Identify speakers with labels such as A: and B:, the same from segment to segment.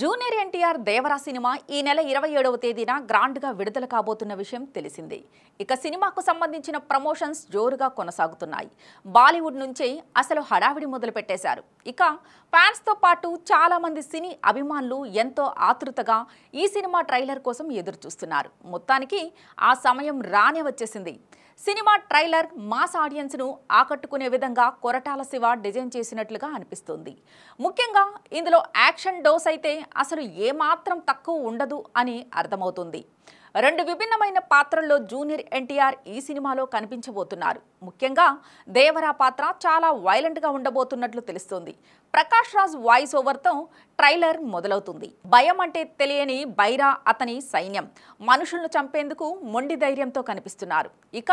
A: junior NTR Devara cinema ఈ నెల ఇరవై ఏడవ తేదీన గ్రాండ్గా విడుదల కాబోతున్న విషయం తెలిసిందే ఇక సినిమాకు సంబంధించిన ప్రమోషన్స్ జోరుగా కొనసాగుతున్నాయి బాలీవుడ్ నుంచే అసలు హడావిడి మొదలుపెట్టేశారు ఇక ఫ్యాన్స్తో పాటు చాలామంది సినీ అభిమానులు ఎంతో ఆతృతగా ఈ సినిమా ట్రైలర్ కోసం ఎదురుచూస్తున్నారు మొత్తానికి ఆ సమయం రానే వచ్చేసింది సినిమా ట్రైలర్ మాస్ ఆడియన్స్ను ఆకట్టుకునే విధంగా కొరటాల శివ డిజైన్ చేసినట్లుగా అనిపిస్తుంది ముఖ్యంగా ఇందులో యాక్షన్ డోస్ అయితే అసలు ఏమాత్రం తక్కువ ఉండదు అని అర్థమవుతుంది రెండు విభిన్నమైన పాత్రల్లో జూనియర్ ఎన్టీఆర్ ఈ సినిమాలో కనిపించబోతున్నారు ముఖ్యంగా దేవరా పాత్ర చాలా వైలెంట్గా ఉండబోతున్నట్లు తెలుస్తుంది ప్రకాష్ రాజ్ వాయిస్ ఓవర్తో ట్రైలర్ మొదలవుతుంది భయం అంటే తెలియని బైరా అతని సైన్యం మనుషులను చంపేందుకు మొండి ధైర్యంతో కనిపిస్తున్నారు ఇక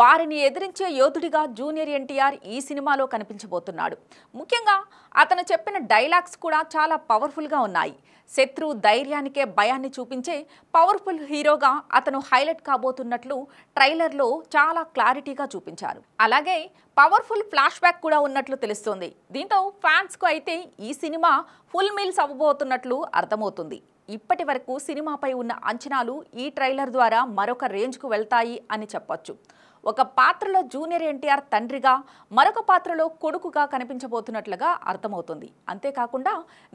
A: వారిని ఎదిరించే యోధుడిగా జూనియర్ ఎన్టీఆర్ ఈ సినిమాలో కనిపించబోతున్నాడు ముఖ్యంగా అతను చెప్పిన డైలాగ్స్ కూడా చాలా పవర్ఫుల్గా ఉన్నాయి శత్రు ధైర్యానికే భయాన్ని చూపించే పవర్ఫుల్ హీరో హీరోగా అతను హైలైట్ కాబోతున్నట్లు ట్రైలర్లో చాలా క్లారిటీగా చూపించారు అలాగే పవర్ఫుల్ ఫ్లాష్ బ్యాక్ కూడా ఉన్నట్లు తెలుస్తుంది దీంతో ఫ్యాన్స్కు అయితే ఈ సినిమా ఫుల్ మీల్స్ అవ్వబోతున్నట్లు అర్థమవుతుంది ఇప్పటి వరకు సినిమాపై ఉన్న అంచనాలు ఈ ట్రైలర్ ద్వారా మరొక రేంజ్కు వెళ్తాయి అని చెప్పొచ్చు ఒక పాత్రలో జూనియర్ ఎన్టీఆర్ తండ్రిగా మరొక పాత్రలో కొడుకుగా కనిపించబోతున్నట్లుగా అర్థమవుతుంది అంతేకాకుండా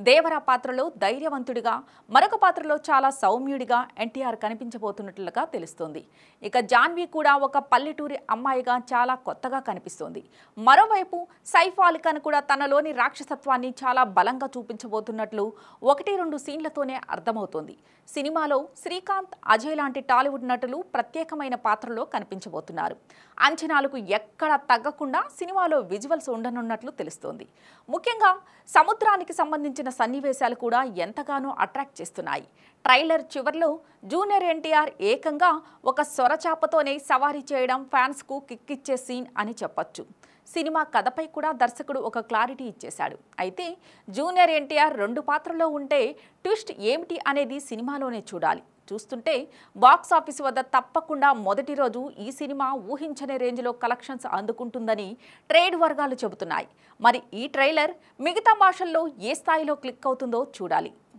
A: దేవరా పాత్రలో ధైర్యవంతుడిగా మరొక పాత్రలో చాలా సౌమ్యుడిగా ఎన్టీఆర్ కనిపించబోతున్నట్లుగా తెలుస్తోంది ఇక జాన్వి కూడా ఒక పల్లెటూరి అమ్మాయిగా చాలా కొత్తగా కనిపిస్తోంది మరోవైపు సైఫ్ అలీఖాన్ కూడా తనలోని రాక్షసత్వాన్ని చాలా బలంగా చూపించబోతున్నట్లు ఒకటి రెండు సీన్లతోనే అర్థమవుతోంది సినిమాలో శ్రీకాంత్ అజయ్ లాంటి టాలీవుడ్ నటులు ప్రత్యేకమైన పాత్రలో కనిపించబోతున్నారు అన్నారు అంచనాలకు ఎక్కడ తగ్గకుండా సినిమాలో విజువల్స్ ఉండనున్నట్లు తెలుస్తోంది ముఖ్యంగా సముద్రానికి సంబంధించిన సన్నివేశాలు కూడా ఎంతగానో అట్రాక్ట్ చేస్తున్నాయి ట్రైలర్ చివర్లో జూనియర్ ఎన్టీఆర్ ఏకంగా ఒక సొరచాపతోనే సవారీ చేయడం ఫ్యాన్స్కు కిక్కిచ్చే సీన్ అని చెప్పొచ్చు సినిమా కథపై కూడా దర్శకుడు ఒక క్లారిటీ ఇచ్చేశాడు అయితే జూనియర్ ఎన్టీఆర్ రెండు పాత్రలో ఉంటే ట్విస్ట్ ఏమిటి అనేది సినిమాలోనే చూడాలి చూస్తుంటే బాక్సాఫీస్ వద్ద తప్పకుండా మొదటి రోజు ఈ సినిమా ఊహించని రేంజ్లో కలెక్షన్స్ అందుకుంటుందని ట్రేడ్ వర్గాలు చెబుతున్నాయి మరి ఈ ట్రైలర్ మిగతా భాషల్లో ఏ స్థాయిలో క్లిక్ అవుతుందో చూడాలి